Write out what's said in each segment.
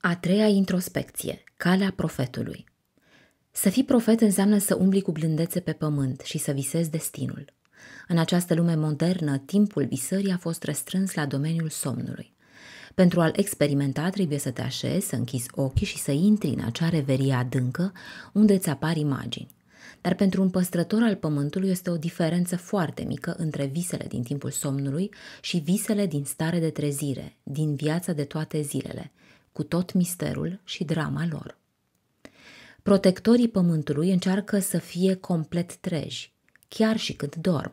A treia introspecție, calea profetului. Să fii profet înseamnă să umbli cu blândețe pe pământ și să visezi destinul. În această lume modernă, timpul visării a fost restrâns la domeniul somnului. Pentru a-l experimenta, trebuie să te așezi, să închizi ochii și să intri în acea reverie adâncă unde îți apar imagini. Dar pentru un păstrător al pământului este o diferență foarte mică între visele din timpul somnului și visele din stare de trezire, din viața de toate zilele – cu tot misterul și drama lor. Protectorii pământului încearcă să fie complet treji, chiar și când dorm,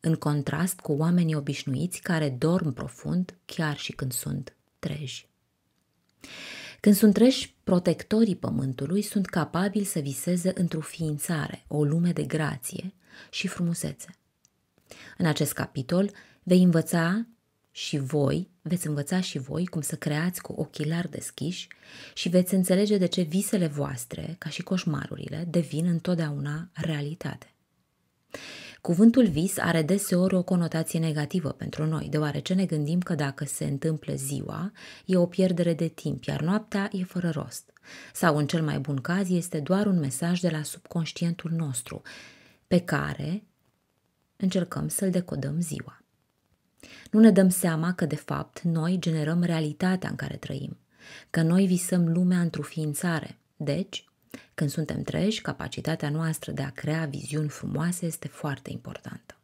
în contrast cu oamenii obișnuiți care dorm profund chiar și când sunt treji. Când sunt treji, protectorii pământului sunt capabili să viseze într-o ființare, o lume de grație și frumusețe. În acest capitol vei învăța și voi veți învăța și voi cum să creați cu larg deschiși și veți înțelege de ce visele voastre, ca și coșmarurile, devin întotdeauna realitate. Cuvântul vis are deseori o conotație negativă pentru noi, deoarece ne gândim că dacă se întâmplă ziua, e o pierdere de timp, iar noaptea e fără rost. Sau, în cel mai bun caz, este doar un mesaj de la subconștientul nostru, pe care încercăm să-l decodăm ziua. Nu ne dăm seama că, de fapt, noi generăm realitatea în care trăim, că noi visăm lumea într-o ființare. Deci, când suntem treji, capacitatea noastră de a crea viziuni frumoase este foarte importantă.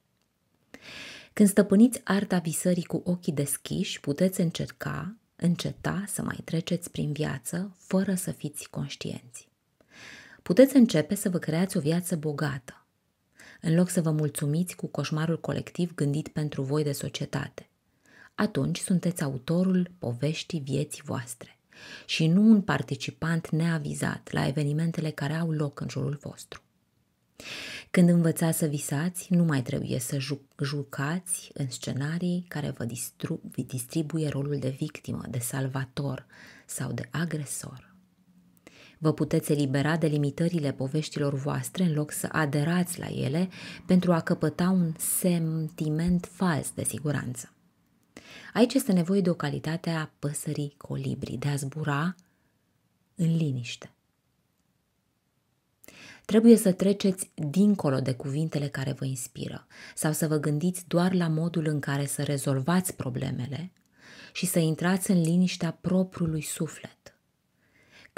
Când stăpâniți arta visării cu ochii deschiși, puteți încerca, înceta să mai treceți prin viață fără să fiți conștienți. Puteți începe să vă creați o viață bogată, în loc să vă mulțumiți cu coșmarul colectiv gândit pentru voi de societate. Atunci sunteți autorul poveștii vieții voastre și nu un participant neavizat la evenimentele care au loc în jurul vostru. Când învățați să visați, nu mai trebuie să ju- jucați în scenarii care vă distribuie rolul de victimă, de salvator sau de agresor. Vă puteți elibera de limitările poveștilor voastre în loc să aderați la ele pentru a căpăta un sentiment fals de siguranță. Aici este nevoie de o calitate a păsării colibri, de a zbura în liniște. Trebuie să treceți dincolo de cuvintele care vă inspiră sau să vă gândiți doar la modul în care să rezolvați problemele și să intrați în liniștea propriului suflet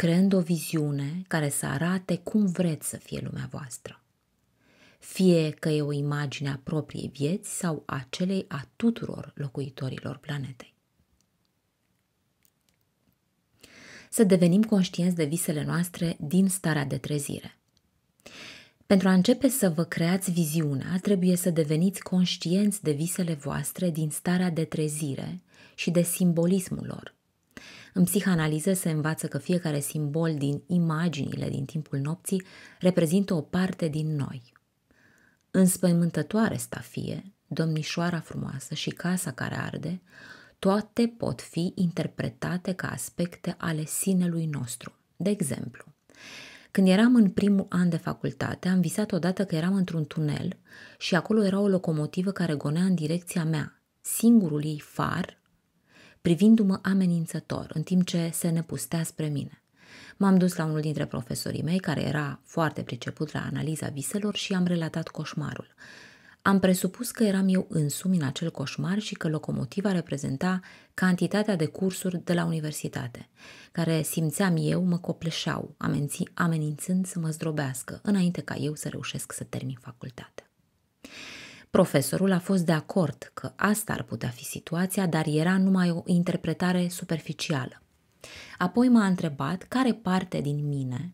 creând o viziune care să arate cum vreți să fie lumea voastră. Fie că e o imagine a propriei vieți sau a celei a tuturor locuitorilor planetei. Să devenim conștienți de visele noastre din starea de trezire. Pentru a începe să vă creați viziunea, trebuie să deveniți conștienți de visele voastre din starea de trezire și de simbolismul lor, în psihanaliză se învață că fiecare simbol din imaginile din timpul nopții reprezintă o parte din noi. Înspăimântătoare stafie, domnișoara frumoasă și casa care arde, toate pot fi interpretate ca aspecte ale sinelui nostru. De exemplu, când eram în primul an de facultate, am visat odată că eram într-un tunel și acolo era o locomotivă care gonea în direcția mea. Singurul ei far privindu-mă amenințător, în timp ce se nepustea spre mine. M-am dus la unul dintre profesorii mei, care era foarte priceput la analiza viselor și am relatat coșmarul. Am presupus că eram eu însumi în acel coșmar și că locomotiva reprezenta cantitatea de cursuri de la universitate, care simțeam eu mă copleșau, amenințând să mă zdrobească, înainte ca eu să reușesc să termin facultatea. Profesorul a fost de acord că asta ar putea fi situația, dar era numai o interpretare superficială. Apoi m-a întrebat care parte din mine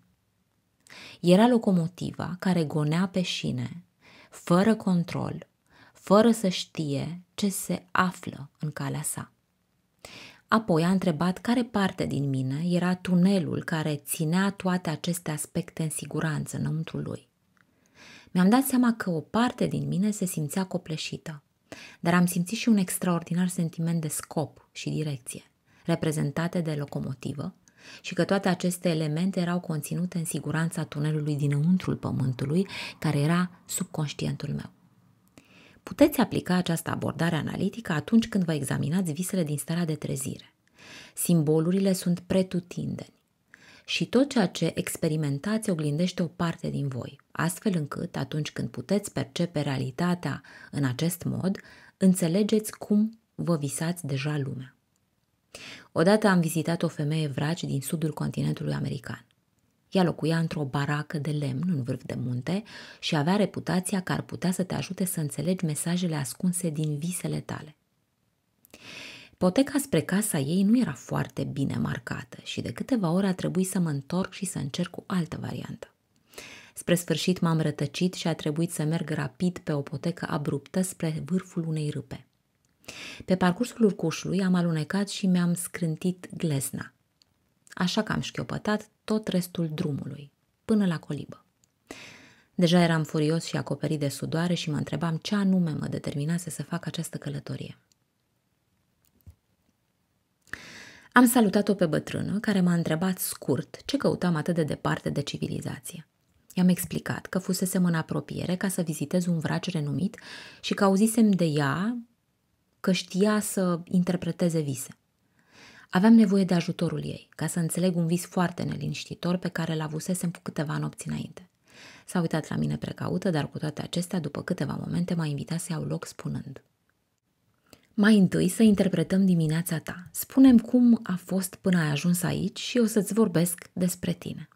era locomotiva care gonea pe șine, fără control, fără să știe ce se află în calea sa. Apoi a întrebat care parte din mine era tunelul care ținea toate aceste aspecte în siguranță înăuntru lui. Mi-am dat seama că o parte din mine se simțea copleșită, dar am simțit și un extraordinar sentiment de scop și direcție, reprezentate de locomotivă, și că toate aceste elemente erau conținute în siguranța tunelului dinăuntrul pământului, care era subconștientul meu. Puteți aplica această abordare analitică atunci când vă examinați visele din starea de trezire. Simbolurile sunt pretutindeni, și tot ceea ce experimentați oglindește o parte din voi, astfel încât, atunci când puteți percepe realitatea în acest mod, înțelegeți cum vă visați deja lumea. Odată am vizitat o femeie vraci din sudul continentului american. Ea locuia într-o baracă de lemn în vârf de munte și avea reputația că ar putea să te ajute să înțelegi mesajele ascunse din visele tale. Poteca spre casa ei nu era foarte bine marcată și de câteva ore a trebuit să mă întorc și să încerc cu altă variantă. Spre sfârșit m-am rătăcit și a trebuit să merg rapid pe o potecă abruptă spre vârful unei râpe. Pe parcursul urcușului am alunecat și mi-am scrântit glezna. Așa că am șchiopătat tot restul drumului, până la colibă. Deja eram furios și acoperit de sudoare și mă întrebam ce anume mă determinase să fac această călătorie. Am salutat-o pe bătrână, care m-a întrebat scurt ce căutam atât de departe de civilizație. I-am explicat că fusesem în apropiere ca să vizitez un vrac renumit și că auzisem de ea că știa să interpreteze vise. Aveam nevoie de ajutorul ei, ca să înțeleg un vis foarte neliniștitor pe care l-avusesem cu câteva nopți înainte. S-a uitat la mine precaută, dar cu toate acestea, după câteva momente, m-a invitat să iau loc spunând – mai întâi să interpretăm dimineața ta. Spunem cum a fost până ai ajuns aici și o să-ți vorbesc despre tine.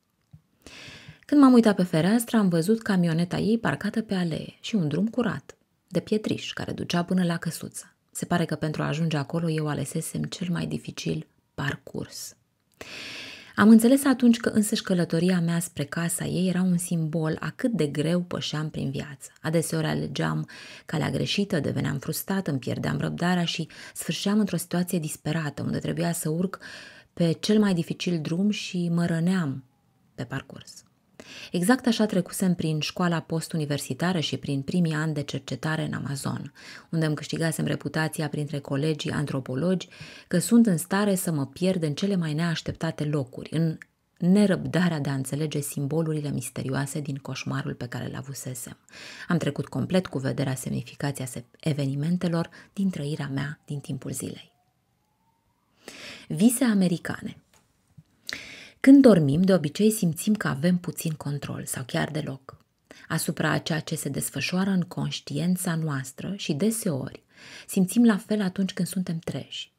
Când m-am uitat pe fereastră, am văzut camioneta ei parcată pe alee și un drum curat, de pietriș, care ducea până la căsuță. Se pare că pentru a ajunge acolo eu alesesem cel mai dificil parcurs. Am înțeles atunci că însăși călătoria mea spre casa ei era un simbol a cât de greu pășeam prin viață. Adeseori alegeam calea greșită, deveneam frustrat, îmi pierdeam răbdarea și sfârșeam într-o situație disperată, unde trebuia să urc pe cel mai dificil drum și mă răneam pe parcurs. Exact așa trecusem prin școala postuniversitară și prin primii ani de cercetare în Amazon, unde îmi câștigasem reputația printre colegii antropologi că sunt în stare să mă pierd în cele mai neașteptate locuri, în nerăbdarea de a înțelege simbolurile misterioase din coșmarul pe care l avusesem. Am trecut complet cu vederea semnificația evenimentelor din trăirea mea din timpul zilei. Vise americane – când dormim, de obicei simțim că avem puțin control sau chiar deloc asupra ceea ce se desfășoară în conștiința noastră și deseori simțim la fel atunci când suntem treji.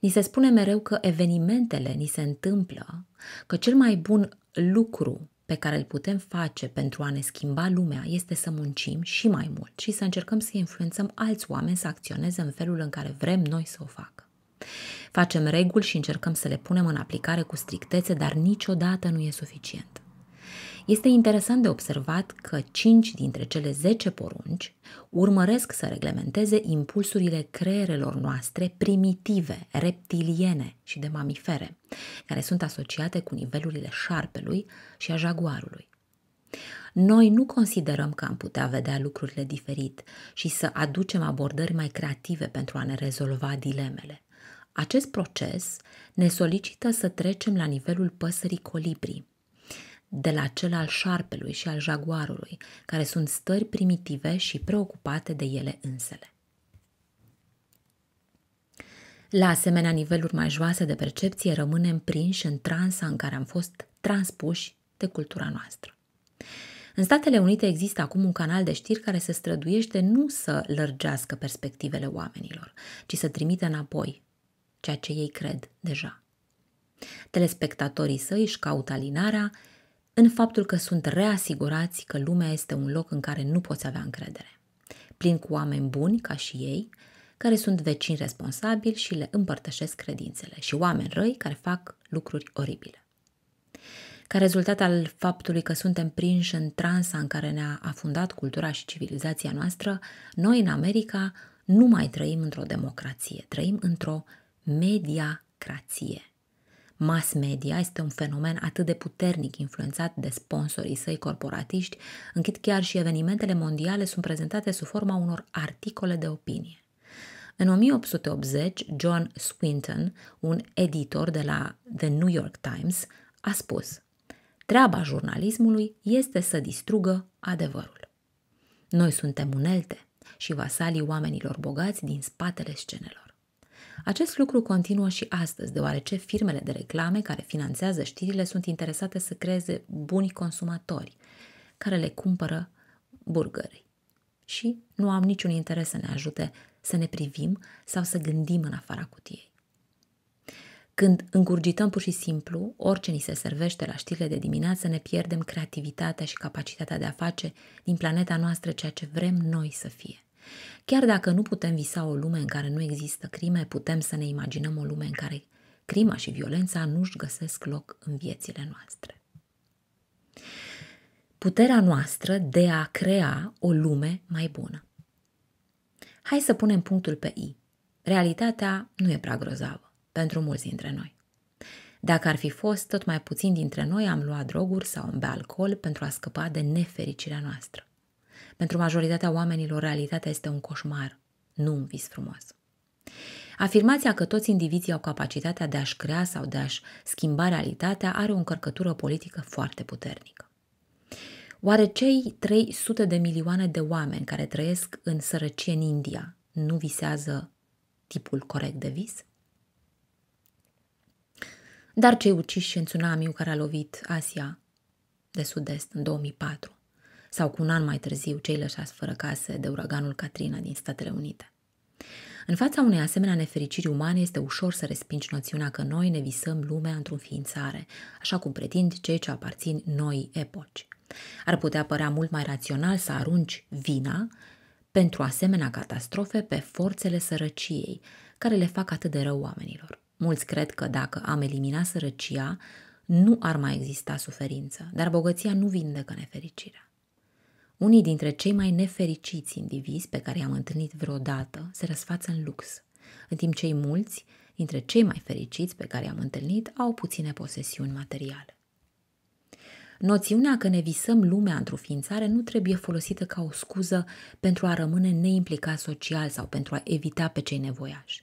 Ni se spune mereu că evenimentele ni se întâmplă, că cel mai bun lucru pe care îl putem face pentru a ne schimba lumea este să muncim și mai mult și să încercăm să influențăm alți oameni să acționeze în felul în care vrem noi să o facă. Facem reguli și încercăm să le punem în aplicare cu strictețe, dar niciodată nu e suficient. Este interesant de observat că 5 dintre cele 10 porunci urmăresc să reglementeze impulsurile creierelor noastre primitive, reptiliene și de mamifere, care sunt asociate cu nivelurile șarpelui și a jaguarului. Noi nu considerăm că am putea vedea lucrurile diferit și să aducem abordări mai creative pentru a ne rezolva dilemele. Acest proces ne solicită să trecem la nivelul păsării colibri, de la cel al șarpelui și al jaguarului, care sunt stări primitive și preocupate de ele însele. La asemenea niveluri mai joase de percepție rămânem prinși în transa în care am fost transpuși de cultura noastră. În Statele Unite există acum un canal de știri care se străduiește nu să lărgească perspectivele oamenilor, ci să trimite înapoi ceea ce ei cred deja. Telespectatorii săi își caută alinarea în faptul că sunt reasigurați că lumea este un loc în care nu poți avea încredere, plin cu oameni buni ca și ei, care sunt vecini responsabili și le împărtășesc credințele, și oameni răi care fac lucruri oribile. Ca rezultat al faptului că suntem prinși în transa în care ne-a afundat cultura și civilizația noastră, noi în America nu mai trăim într-o democrație, trăim într-o mediacrație. Mass media este un fenomen atât de puternic influențat de sponsorii săi corporatiști, încât chiar și evenimentele mondiale sunt prezentate sub forma unor articole de opinie. În 1880, John Swinton, un editor de la The New York Times, a spus Treaba jurnalismului este să distrugă adevărul. Noi suntem unelte și vasalii oamenilor bogați din spatele scenelor. Acest lucru continuă și astăzi, deoarece firmele de reclame care finanțează știrile sunt interesate să creeze buni consumatori care le cumpără burgeri. Și nu am niciun interes să ne ajute să ne privim sau să gândim în afara cutiei. Când îngurgităm pur și simplu orice ni se servește la știrile de dimineață, ne pierdem creativitatea și capacitatea de a face din planeta noastră ceea ce vrem noi să fie. Chiar dacă nu putem visa o lume în care nu există crime, putem să ne imaginăm o lume în care crima și violența nu-și găsesc loc în viețile noastre. Puterea noastră de a crea o lume mai bună. Hai să punem punctul pe I. Realitatea nu e prea grozavă pentru mulți dintre noi. Dacă ar fi fost, tot mai puțin dintre noi am luat droguri sau am bea alcool pentru a scăpa de nefericirea noastră. Pentru majoritatea oamenilor, realitatea este un coșmar, nu un vis frumos. Afirmația că toți indivizii au capacitatea de a-și crea sau de a-și schimba realitatea are o încărcătură politică foarte puternică. Oare cei 300 de milioane de oameni care trăiesc în sărăcie în India nu visează tipul corect de vis? Dar cei uciși în tsunamiul care a lovit Asia de sud-est în 2004 sau cu un an mai târziu cei lăsați fără case de uraganul Katrina din Statele Unite. În fața unei asemenea nefericiri umane este ușor să respingi noțiunea că noi ne visăm lumea într un ființare, așa cum pretind cei ce aparțin noi epoci. Ar putea părea mult mai rațional să arunci vina pentru asemenea catastrofe pe forțele sărăciei, care le fac atât de rău oamenilor. Mulți cred că dacă am eliminat sărăcia, nu ar mai exista suferință, dar bogăția nu vindecă nefericirea. Unii dintre cei mai nefericiți indivizi pe care i-am întâlnit vreodată se răsfață în lux, în timp ce mulți dintre cei mai fericiți pe care i-am întâlnit au puține posesiuni materiale. Noțiunea că ne visăm lumea într-o ființare nu trebuie folosită ca o scuză pentru a rămâne neimplicat social sau pentru a evita pe cei nevoiași.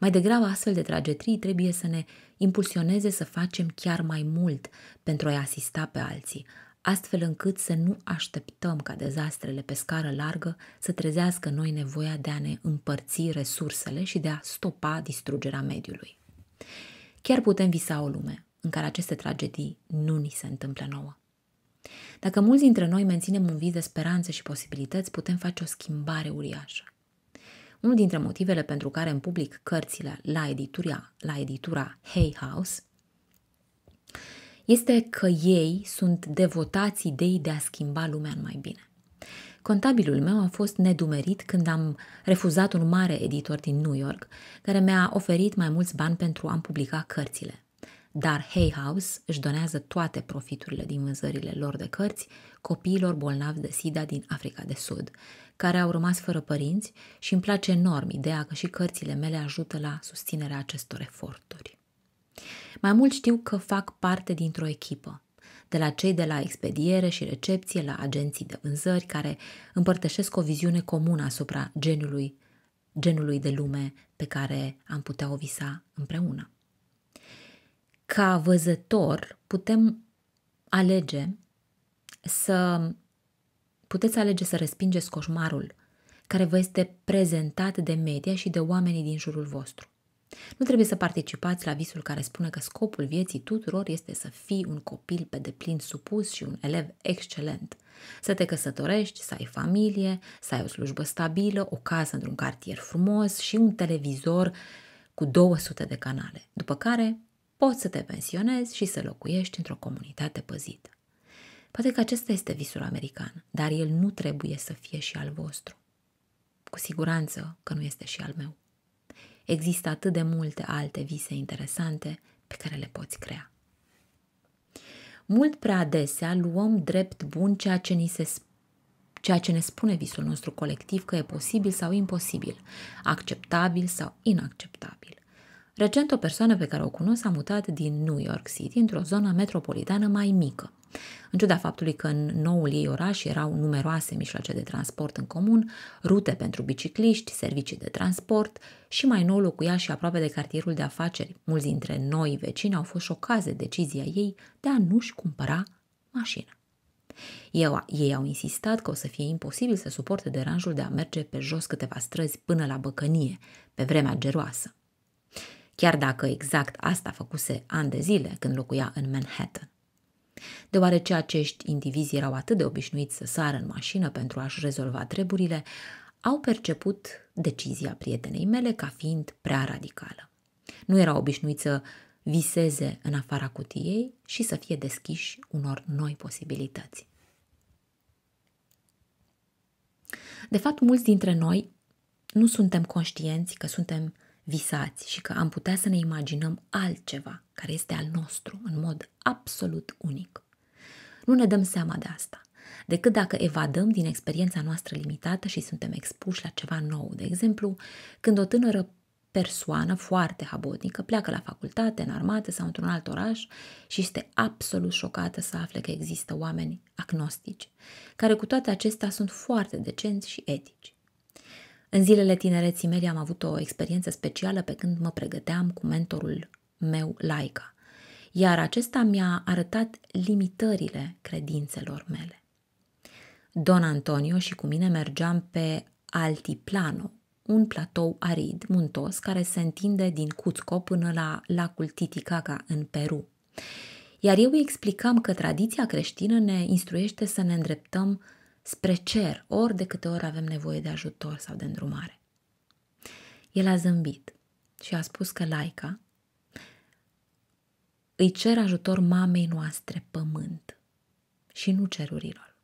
Mai degrabă, astfel de tragetrii trebuie să ne impulsioneze să facem chiar mai mult pentru a-i asista pe alții, astfel încât să nu așteptăm ca dezastrele pe scară largă să trezească noi nevoia de a ne împărți resursele și de a stopa distrugerea mediului. Chiar putem visa o lume în care aceste tragedii nu ni se întâmplă nouă. Dacă mulți dintre noi menținem un vis de speranță și posibilități, putem face o schimbare uriașă. Unul dintre motivele pentru care în public cărțile la editura, la editura Hay House este că ei sunt devotați ideii de a schimba lumea în mai bine. Contabilul meu a fost nedumerit când am refuzat un mare editor din New York, care mi-a oferit mai mulți bani pentru a-mi publica cărțile. Dar Hay House își donează toate profiturile din vânzările lor de cărți copiilor bolnavi de SIDA din Africa de Sud, care au rămas fără părinți și îmi place enorm ideea că și cărțile mele ajută la susținerea acestor eforturi. Mai mult știu că fac parte dintr-o echipă, de la cei de la expediere și recepție la agenții de vânzări care împărtășesc o viziune comună asupra genului, genului de lume pe care am putea o visa împreună. Ca văzător putem alege să puteți alege să respingeți coșmarul care vă este prezentat de media și de oamenii din jurul vostru. Nu trebuie să participați la visul care spune că scopul vieții tuturor este să fii un copil pe deplin supus și un elev excelent. Să te căsătorești, să ai familie, să ai o slujbă stabilă, o casă într-un cartier frumos și un televizor cu 200 de canale, după care poți să te pensionezi și să locuiești într-o comunitate păzită. Poate că acesta este visul american, dar el nu trebuie să fie și al vostru. Cu siguranță că nu este și al meu există atât de multe alte vise interesante pe care le poți crea. Mult prea adesea luăm drept bun ceea ce, ni se, ceea ce ne spune visul nostru colectiv că e posibil sau imposibil, acceptabil sau inacceptabil. Recent, o persoană pe care o cunosc a mutat din New York City într-o zonă metropolitană mai mică – în ciuda faptului că în noul ei oraș erau numeroase mijloace de transport în comun, rute pentru bicicliști, servicii de transport și mai nou locuia și aproape de cartierul de afaceri. Mulți dintre noi vecini au fost șocați de decizia ei de a nu-și cumpăra mașină. Eu, ei au insistat că o să fie imposibil să suporte deranjul de a merge pe jos câteva străzi până la băcănie, pe vremea geroasă. Chiar dacă exact asta făcuse ani de zile când locuia în Manhattan. Deoarece acești indivizi erau atât de obișnuiți să sară în mașină pentru a-și rezolva treburile, au perceput decizia prietenei mele ca fiind prea radicală. Nu era obișnuit să viseze în afara cutiei și să fie deschiși unor noi posibilități. De fapt, mulți dintre noi nu suntem conștienți că suntem visați și că am putea să ne imaginăm altceva care este al nostru în mod absolut unic. Nu ne dăm seama de asta, decât dacă evadăm din experiența noastră limitată și suntem expuși la ceva nou. De exemplu, când o tânără persoană foarte habotnică pleacă la facultate, în armată sau într-un alt oraș și este absolut șocată să afle că există oameni agnostici, care cu toate acestea sunt foarte decenți și etici. În zilele tinereții mele am avut o experiență specială pe când mă pregăteam cu mentorul meu, Laica, iar acesta mi-a arătat limitările credințelor mele. Don Antonio și cu mine mergeam pe Altiplano, un platou arid, muntos, care se întinde din Cuzco până la lacul Titicaca în Peru. Iar eu îi explicam că tradiția creștină ne instruiește să ne îndreptăm spre cer, ori de câte ori avem nevoie de ajutor sau de îndrumare. El a zâmbit și a spus că laica îi cer ajutor mamei noastre pământ și nu cerurilor.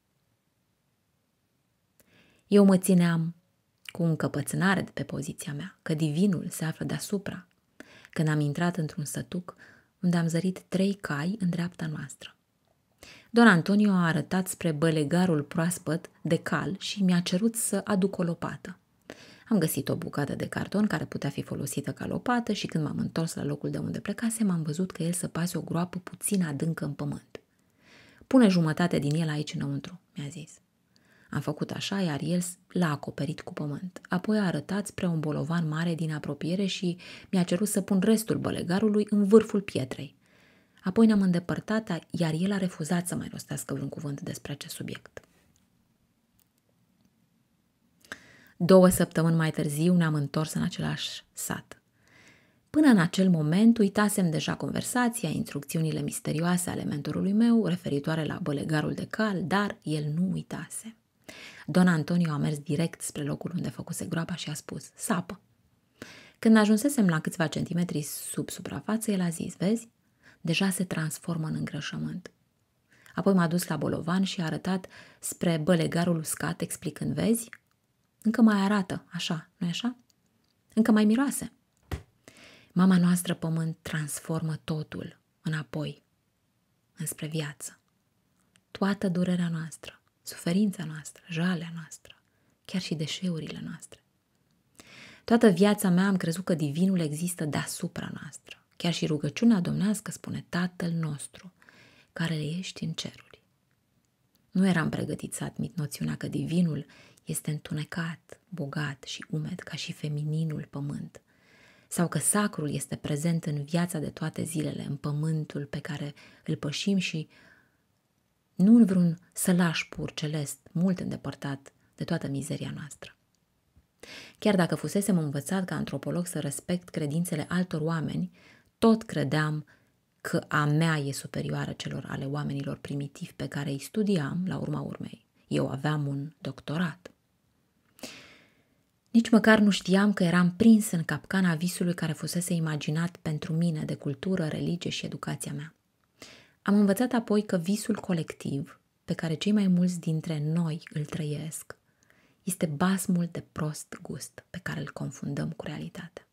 Eu mă țineam cu încăpățânare de pe poziția mea, că divinul se află deasupra, când am intrat într-un sătuc unde am zărit trei cai în dreapta noastră. Don Antonio a arătat spre bălegarul proaspăt de cal și mi-a cerut să aduc o lopată. Am găsit o bucată de carton care putea fi folosită ca lopată și când m-am întors la locul de unde plecasem, am văzut că el săpase o groapă puțin adâncă în pământ. Pune jumătate din el aici înăuntru, mi-a zis. Am făcut așa, iar el l-a acoperit cu pământ. Apoi a arătat spre un bolovan mare din apropiere și mi-a cerut să pun restul bălegarului în vârful pietrei. Apoi ne-am îndepărtat, iar el a refuzat să mai rostească vreun cuvânt despre acest subiect. Două săptămâni mai târziu ne-am întors în același sat. Până în acel moment uitasem deja conversația, instrucțiunile misterioase ale mentorului meu referitoare la bălegarul de cal, dar el nu uitase. Don Antonio a mers direct spre locul unde făcuse groapa și a spus, sapă. Când ajunsesem la câțiva centimetri sub suprafață, el a zis, vezi, deja se transformă în îngrășământ. Apoi m-a dus la bolovan și a arătat spre bălegarul uscat, explicând, vezi? Încă mai arată, așa, nu-i așa? Încă mai miroase. Mama noastră pământ transformă totul înapoi, înspre viață. Toată durerea noastră, suferința noastră, jalea noastră, chiar și deșeurile noastre. Toată viața mea am crezut că divinul există deasupra noastră. Chiar și rugăciunea domnească spune Tatăl nostru, care le ești în ceruri. Nu eram pregătit să admit noțiunea că divinul este întunecat, bogat și umed ca și femininul pământ, sau că sacrul este prezent în viața de toate zilele, în pământul pe care îl pășim și nu în vreun sălaș pur celest, mult îndepărtat de toată mizeria noastră. Chiar dacă fusesem învățat ca antropolog să respect credințele altor oameni, tot credeam că a mea e superioară celor ale oamenilor primitivi pe care îi studiam la urma urmei. Eu aveam un doctorat. Nici măcar nu știam că eram prins în capcana visului care fusese imaginat pentru mine de cultură, religie și educația mea. Am învățat apoi că visul colectiv, pe care cei mai mulți dintre noi îl trăiesc, este basmul de prost gust pe care îl confundăm cu realitatea.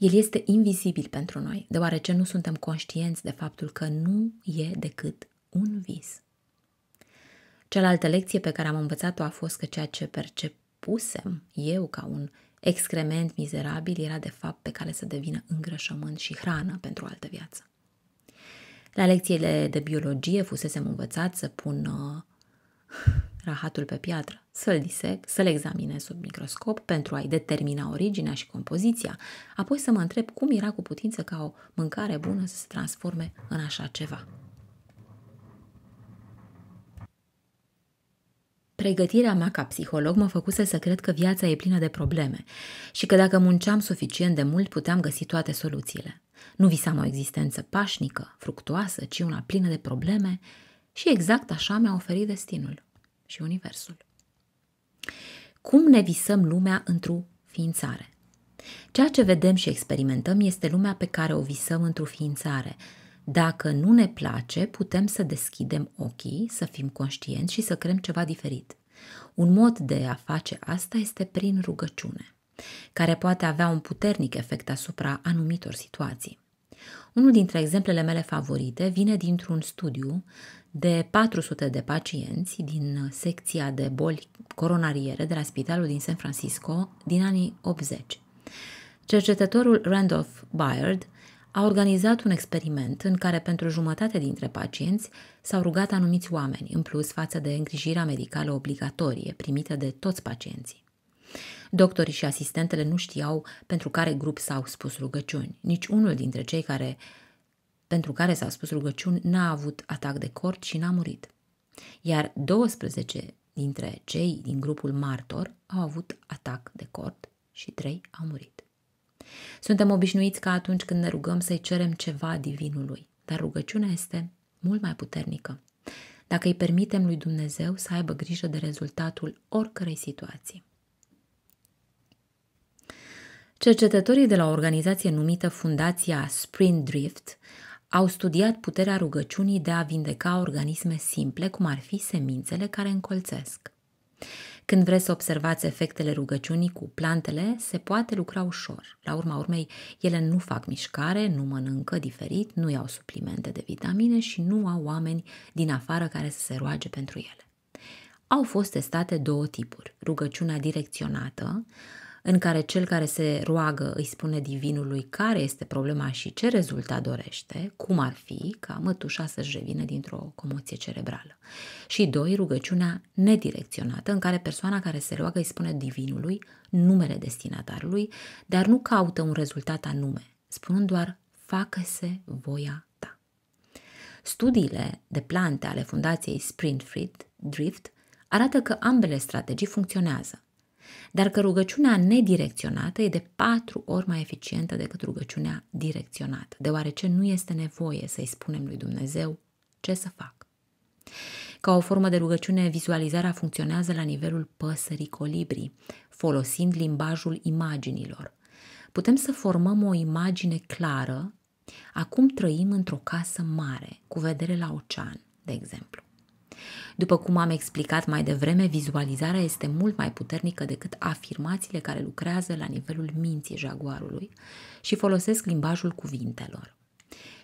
El este invizibil pentru noi, deoarece nu suntem conștienți de faptul că nu e decât un vis. Cealaltă lecție pe care am învățat-o a fost că ceea ce percepusem eu ca un excrement mizerabil era de fapt pe care să devină îngrășământ și hrană pentru altă viață. La lecțiile de biologie fusesem învățat să pun uh, rahatul pe piatră, să-l disec, să-l examinez sub microscop pentru a-i determina originea și compoziția, apoi să mă întreb cum era cu putință ca o mâncare bună să se transforme în așa ceva. Pregătirea mea ca psiholog mă făcuse să cred că viața e plină de probleme și că dacă munceam suficient de mult puteam găsi toate soluțiile. Nu visam o existență pașnică, fructoasă, ci una plină de probleme și exact așa mi-a oferit destinul și universul. Cum ne visăm lumea într-o ființare? Ceea ce vedem și experimentăm este lumea pe care o visăm într-o ființare. Dacă nu ne place, putem să deschidem ochii, să fim conștienți și să creăm ceva diferit. Un mod de a face asta este prin rugăciune, care poate avea un puternic efect asupra anumitor situații. Unul dintre exemplele mele favorite vine dintr-un studiu de 400 de pacienți din uh, secția de boli coronariere de la Spitalul din San Francisco din anii 80. Cercetătorul Randolph Byard a organizat un experiment în care pentru jumătate dintre pacienți s-au rugat anumiți oameni, în plus față de îngrijirea medicală obligatorie primită de toți pacienții. Doctorii și asistentele nu știau pentru care grup s-au spus rugăciuni. Nici unul dintre cei care pentru care s-a spus rugăciuni, n-a avut atac de cord și n-a murit. Iar 12 dintre cei din grupul martor au avut atac de cord și 3 au murit. Suntem obișnuiți ca atunci când ne rugăm să-i cerem ceva divinului, dar rugăciunea este mult mai puternică. Dacă îi permitem lui Dumnezeu să aibă grijă de rezultatul oricărei situații. Cercetătorii de la o organizație numită Fundația Sprint Drift au studiat puterea rugăciunii de a vindeca organisme simple, cum ar fi semințele care încolțesc. Când vreți să observați efectele rugăciunii cu plantele, se poate lucra ușor. La urma urmei, ele nu fac mișcare, nu mănâncă diferit, nu iau suplimente de vitamine și nu au oameni din afară care să se roage pentru ele. Au fost testate două tipuri, rugăciunea direcționată, în care cel care se roagă îi spune divinului care este problema și ce rezultat dorește, cum ar fi ca mătușa să-și revină dintr-o comoție cerebrală. Și doi, rugăciunea nedirecționată, în care persoana care se roagă îi spune divinului numele destinatarului, dar nu caută un rezultat anume, spunând doar facă-se voia ta. Studiile de plante ale fundației Springfield Drift arată că ambele strategii funcționează dar că rugăciunea nedirecționată e de patru ori mai eficientă decât rugăciunea direcționată, deoarece nu este nevoie să-i spunem lui Dumnezeu ce să fac. Ca o formă de rugăciune, vizualizarea funcționează la nivelul păsării colibrii, folosind limbajul imaginilor. Putem să formăm o imagine clară. Acum trăim într-o casă mare, cu vedere la ocean, de exemplu. După cum am explicat mai devreme, vizualizarea este mult mai puternică decât afirmațiile care lucrează la nivelul minții jaguarului și folosesc limbajul cuvintelor.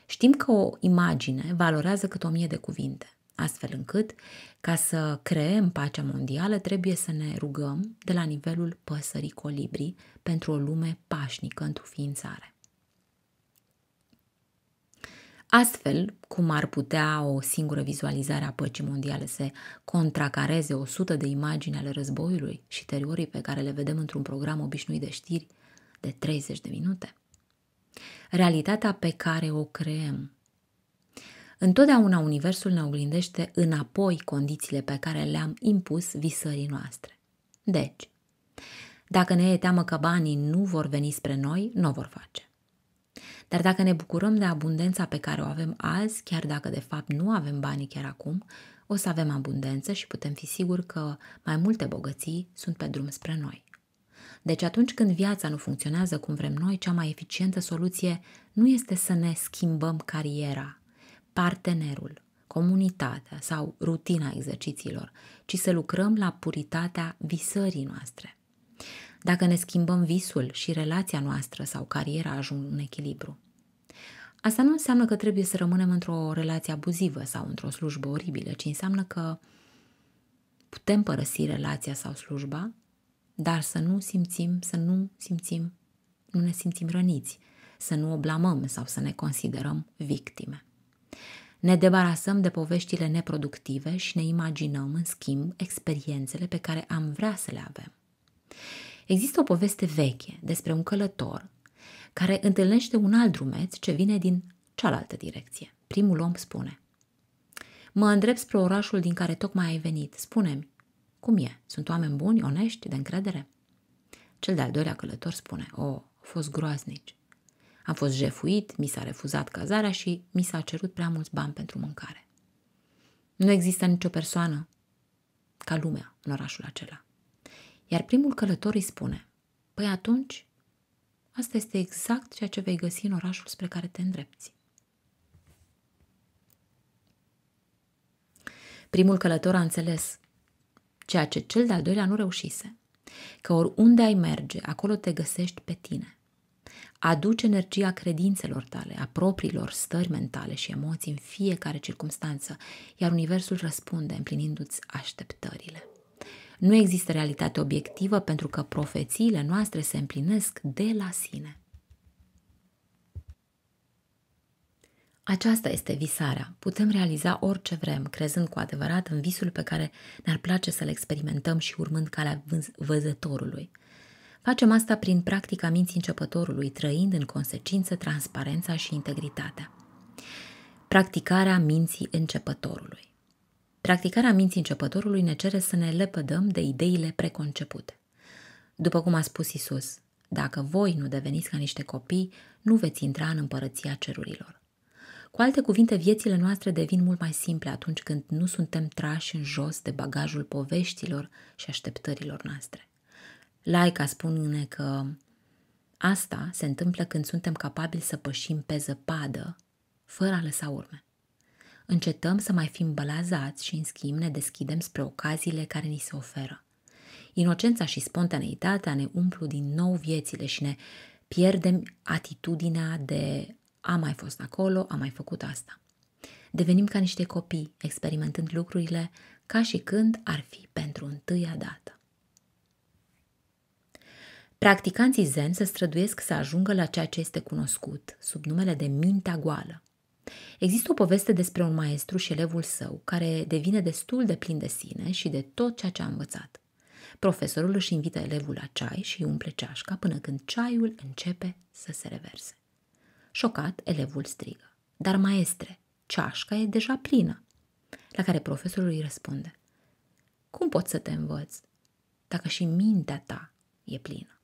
Știm că o imagine valorează cât o mie de cuvinte, astfel încât, ca să creăm pacea mondială, trebuie să ne rugăm de la nivelul păsării colibri pentru o lume pașnică într-o ființare. Astfel, cum ar putea o singură vizualizare a păcii mondiale să contracareze 100 de imagini ale războiului și teriorii pe care le vedem într-un program obișnuit de știri de 30 de minute? Realitatea pe care o creăm. Întotdeauna Universul ne oglindește înapoi condițiile pe care le-am impus visării noastre. Deci, dacă ne e teamă că banii nu vor veni spre noi, nu o vor face. Dar dacă ne bucurăm de abundența pe care o avem azi, chiar dacă de fapt nu avem banii chiar acum, o să avem abundență și putem fi siguri că mai multe bogății sunt pe drum spre noi. Deci atunci când viața nu funcționează cum vrem noi, cea mai eficientă soluție nu este să ne schimbăm cariera, partenerul, comunitatea sau rutina exercițiilor, ci să lucrăm la puritatea visării noastre dacă ne schimbăm visul și relația noastră sau cariera ajung în echilibru. Asta nu înseamnă că trebuie să rămânem într-o relație abuzivă sau într-o slujbă oribilă, ci înseamnă că putem părăsi relația sau slujba, dar să nu simțim, să nu simțim, nu ne simțim răniți, să nu o blamăm sau să ne considerăm victime. Ne debarasăm de poveștile neproductive și ne imaginăm, în schimb, experiențele pe care am vrea să le avem. Există o poveste veche despre un călător care întâlnește un alt drumeț ce vine din cealaltă direcție. Primul om spune Mă îndrept spre orașul din care tocmai ai venit. Spune-mi, cum e? Sunt oameni buni, onești, de încredere? Cel de-al doilea călător spune, o, oh, au fost groaznici. Am fost jefuit, mi s-a refuzat cazarea și mi s-a cerut prea mulți bani pentru mâncare. Nu există nicio persoană ca lumea în orașul acela. Iar primul călător îi spune, Păi atunci, asta este exact ceea ce vei găsi în orașul spre care te îndrepți. Primul călător a înțeles ceea ce cel de-al doilea nu reușise, că oriunde ai merge, acolo te găsești pe tine. Aduce energia credințelor tale, a propriilor stări mentale și emoții în fiecare circunstanță, iar Universul răspunde împlinindu-ți așteptările. Nu există realitate obiectivă pentru că profețiile noastre se împlinesc de la sine. Aceasta este visarea. Putem realiza orice vrem, crezând cu adevărat în visul pe care ne-ar place să-l experimentăm și urmând calea văzătorului. Facem asta prin practica minții începătorului, trăind în consecință transparența și integritatea. Practicarea minții începătorului. Practicarea minții începătorului ne cere să ne lepădăm de ideile preconcepute. După cum a spus Isus, dacă voi nu deveniți ca niște copii, nu veți intra în împărăția cerurilor. Cu alte cuvinte, viețile noastre devin mult mai simple atunci când nu suntem trași în jos de bagajul poveștilor și așteptărilor noastre. Laica spune că asta se întâmplă când suntem capabili să pășim pe zăpadă, fără a lăsa urme. Încetăm să mai fim bălazați și, în schimb, ne deschidem spre ocaziile care ni se oferă. Inocența și spontaneitatea ne umplu din nou viețile și ne pierdem atitudinea de a mai fost acolo, a mai făcut asta. Devenim ca niște copii, experimentând lucrurile ca și când ar fi pentru întâia dată. Practicanții zen se străduiesc să ajungă la ceea ce este cunoscut sub numele de mintea goală, Există o poveste despre un maestru și elevul său care devine destul de plin de sine și de tot ceea ce a învățat. Profesorul își invită elevul la ceai și umple ceașca până când ceaiul începe să se reverse. Șocat, elevul strigă. Dar, maestre, ceașca e deja plină. La care profesorul îi răspunde. Cum pot să te învăț dacă și mintea ta e plină?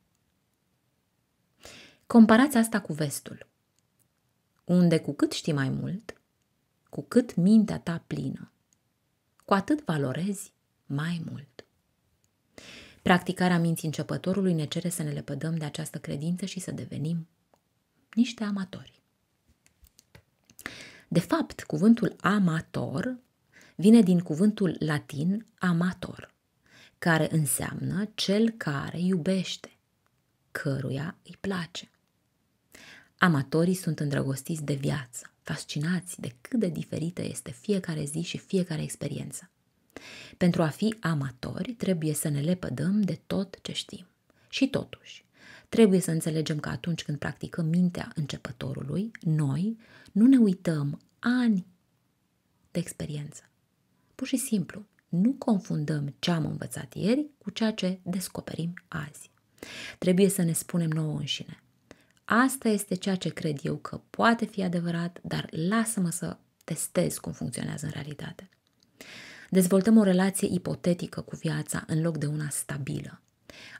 Comparați asta cu vestul unde cu cât știi mai mult, cu cât mintea ta plină, cu atât valorezi mai mult. Practicarea minții începătorului ne cere să ne lepădăm de această credință și să devenim niște amatori. De fapt, cuvântul amator vine din cuvântul latin amator, care înseamnă cel care iubește, căruia îi place. Amatorii sunt îndrăgostiți de viață, fascinați de cât de diferită este fiecare zi și fiecare experiență. Pentru a fi amatori, trebuie să ne lepădăm de tot ce știm. Și totuși, trebuie să înțelegem că atunci când practicăm mintea începătorului, noi nu ne uităm ani de experiență. Pur și simplu, nu confundăm ce am învățat ieri cu ceea ce descoperim azi. Trebuie să ne spunem nouă înșine asta este ceea ce cred eu că poate fi adevărat, dar lasă-mă să testez cum funcționează în realitate. Dezvoltăm o relație ipotetică cu viața în loc de una stabilă.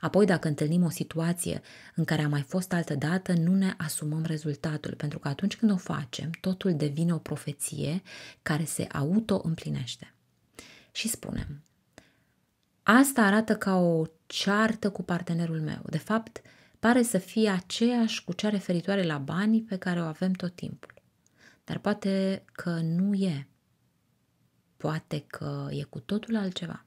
Apoi, dacă întâlnim o situație în care a mai fost altă dată, nu ne asumăm rezultatul, pentru că atunci când o facem, totul devine o profeție care se auto-împlinește. Și spunem, asta arată ca o ceartă cu partenerul meu. De fapt, pare să fie aceeași cu cea referitoare la banii pe care o avem tot timpul. Dar poate că nu e. Poate că e cu totul altceva.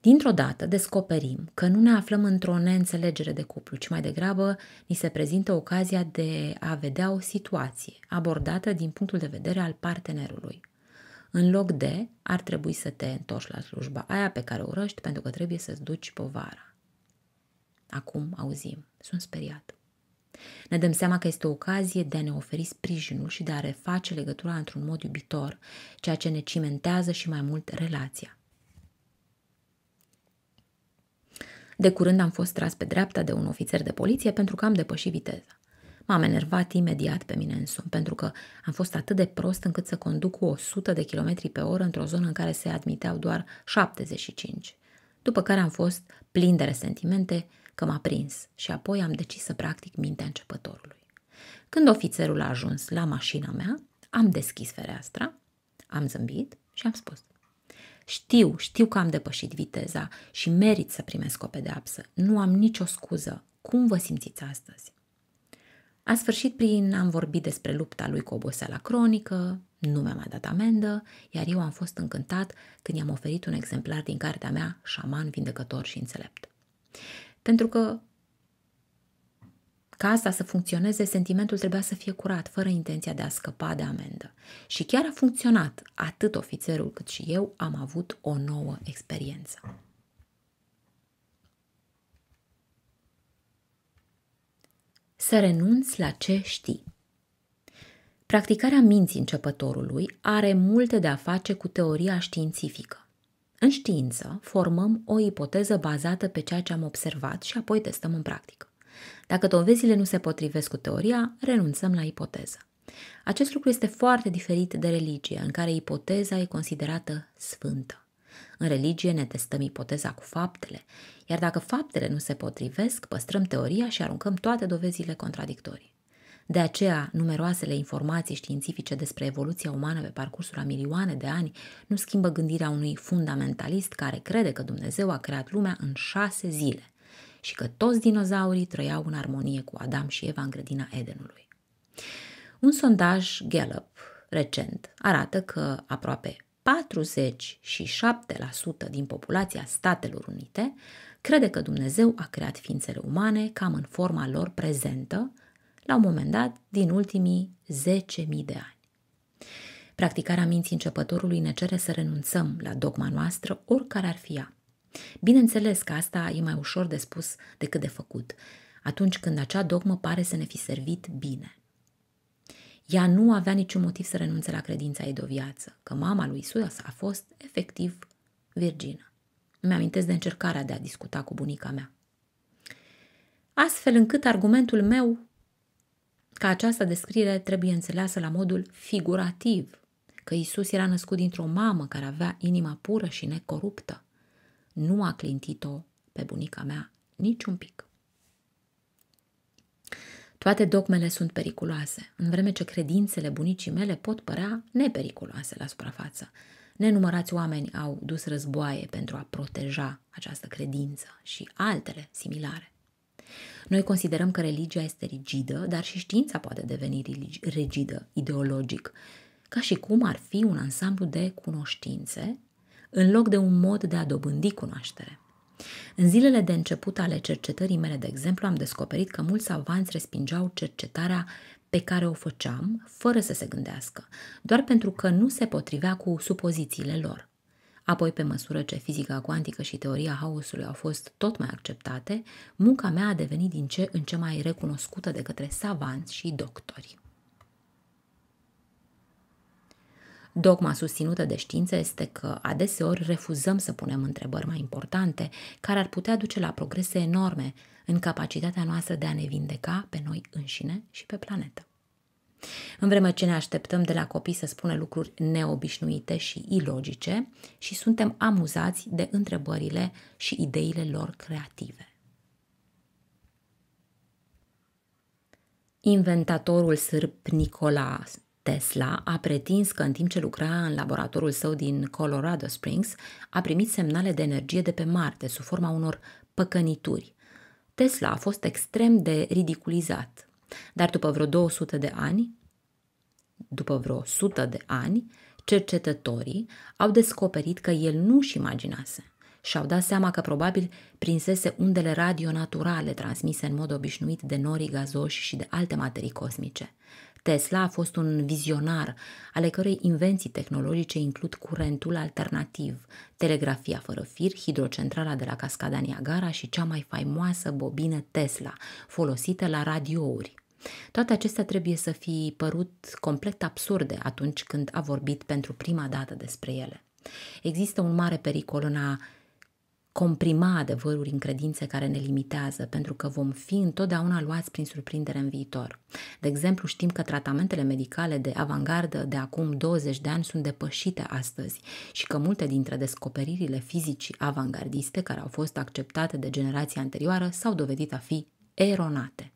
Dintr-o dată descoperim că nu ne aflăm într-o neînțelegere de cuplu, ci mai degrabă ni se prezintă ocazia de a vedea o situație abordată din punctul de vedere al partenerului. În loc de, ar trebui să te întorci la slujba aia pe care o urăști pentru că trebuie să-ți duci povara. Acum auzim, sunt speriat. Ne dăm seama că este o ocazie de a ne oferi sprijinul și de a reface legătura într-un mod iubitor, ceea ce ne cimentează și mai mult relația. De curând am fost tras pe dreapta de un ofițer de poliție pentru că am depășit viteza. M-am enervat imediat pe mine însumi, pentru că am fost atât de prost încât să conduc cu 100 de km pe oră într-o zonă în care se admiteau doar 75, după care am fost plin de resentimente că m-a prins și apoi am decis să practic mintea începătorului. Când ofițerul a ajuns la mașina mea, am deschis fereastra, am zâmbit și am spus Știu, știu că am depășit viteza și merit să primesc o pedeapsă. Nu am nicio scuză. Cum vă simțiți astăzi? A sfârșit prin am vorbit despre lupta lui cu oboseala cronică, nu mi-a mai dat amendă, iar eu am fost încântat când i-am oferit un exemplar din cartea mea Șaman, Vindecător și Înțelept. Pentru că ca asta să funcționeze, sentimentul trebuia să fie curat, fără intenția de a scăpa de amendă. Și chiar a funcționat. Atât ofițerul cât și eu am avut o nouă experiență. Să renunți la ce știi. Practicarea minții începătorului are multe de a face cu teoria științifică. În știință, formăm o ipoteză bazată pe ceea ce am observat și apoi testăm în practică. Dacă dovezile nu se potrivesc cu teoria, renunțăm la ipoteză. Acest lucru este foarte diferit de religie, în care ipoteza e considerată sfântă. În religie ne testăm ipoteza cu faptele, iar dacă faptele nu se potrivesc, păstrăm teoria și aruncăm toate dovezile contradictorii. De aceea, numeroasele informații științifice despre evoluția umană pe parcursul a milioane de ani nu schimbă gândirea unui fundamentalist care crede că Dumnezeu a creat lumea în șase zile și că toți dinozaurii trăiau în armonie cu Adam și Eva în grădina Edenului. Un sondaj Gallup recent arată că aproape 47% din populația Statelor Unite crede că Dumnezeu a creat ființele umane cam în forma lor prezentă la un moment dat, din ultimii 10.000 de ani. Practicarea minții începătorului ne cere să renunțăm la dogma noastră, oricare ar fi ea. Bineînțeles că asta e mai ușor de spus decât de făcut, atunci când acea dogmă pare să ne fi servit bine. Ea nu avea niciun motiv să renunțe la credința ei de o viață, că mama lui Isus a fost efectiv virgină. Îmi amintesc de încercarea de a discuta cu bunica mea. Astfel încât argumentul meu că această descriere trebuie înțeleasă la modul figurativ, că Isus era născut dintr-o mamă care avea inima pură și necoruptă. Nu a clintit-o pe bunica mea niciun pic. Toate dogmele sunt periculoase, în vreme ce credințele bunicii mele pot părea nepericuloase la suprafață. Nenumărați oameni au dus războaie pentru a proteja această credință și altele similare. Noi considerăm că religia este rigidă, dar și știința poate deveni rigidă, ideologic, ca și cum ar fi un ansamblu de cunoștințe, în loc de un mod de a dobândi cunoaștere. În zilele de început ale cercetării mele, de exemplu, am descoperit că mulți avanți respingeau cercetarea pe care o făceam, fără să se gândească, doar pentru că nu se potrivea cu supozițiile lor. Apoi, pe măsură ce fizica cuantică și teoria haosului au fost tot mai acceptate, munca mea a devenit din ce în ce mai recunoscută de către savanți și doctori. Dogma susținută de știință este că adeseori refuzăm să punem întrebări mai importante, care ar putea duce la progrese enorme în capacitatea noastră de a ne vindeca pe noi înșine și pe planetă. În vreme ce ne așteptăm de la copii să spună lucruri neobișnuite și ilogice și suntem amuzați de întrebările și ideile lor creative. Inventatorul sârp Nicola Tesla a pretins că în timp ce lucra în laboratorul său din Colorado Springs, a primit semnale de energie de pe Marte sub forma unor păcănituri. Tesla a fost extrem de ridiculizat. Dar după vreo 200 de ani, după vreo 100 de ani, cercetătorii au descoperit că el nu-și imaginase și-au dat seama că probabil prinsese undele radio naturale transmise în mod obișnuit de norii gazoși și de alte materii cosmice – Tesla a fost un vizionar, ale cărei invenții tehnologice includ curentul alternativ, telegrafia fără fir, hidrocentrala de la Cascada Niagara și cea mai faimoasă bobină Tesla, folosită la radiouri. Toate acestea trebuie să fi părut complet absurde atunci când a vorbit pentru prima dată despre ele. Există un mare pericol în a comprima adevăruri în credințe care ne limitează, pentru că vom fi întotdeauna luați prin surprindere în viitor. De exemplu, știm că tratamentele medicale de avangardă de acum 20 de ani sunt depășite astăzi și că multe dintre descoperirile fizicii avangardiste care au fost acceptate de generația anterioară s-au dovedit a fi eronate.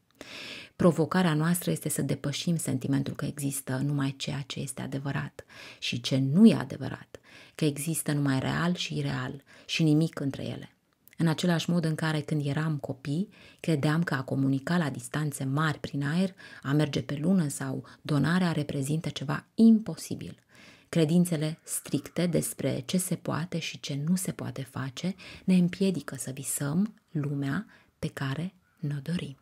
Provocarea noastră este să depășim sentimentul că există numai ceea ce este adevărat și ce nu e adevărat că există numai real și ireal și nimic între ele. În același mod în care când eram copii, credeam că a comunica la distanțe mari prin aer, a merge pe lună sau donarea reprezintă ceva imposibil. Credințele stricte despre ce se poate și ce nu se poate face ne împiedică să visăm lumea pe care ne-o dorim.